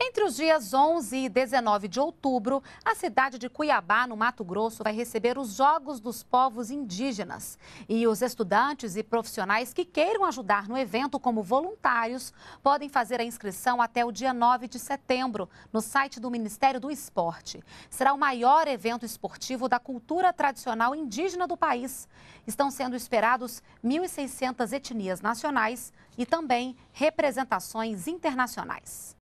Entre os dias 11 e 19 de outubro, a cidade de Cuiabá, no Mato Grosso, vai receber os Jogos dos Povos Indígenas. E os estudantes e profissionais que queiram ajudar no evento como voluntários podem fazer a inscrição até o dia 9 de setembro, no site do Ministério do Esporte. Será o maior evento esportivo da cultura tradicional indígena do país. Estão sendo esperados 1.600 etnias nacionais e também representações internacionais.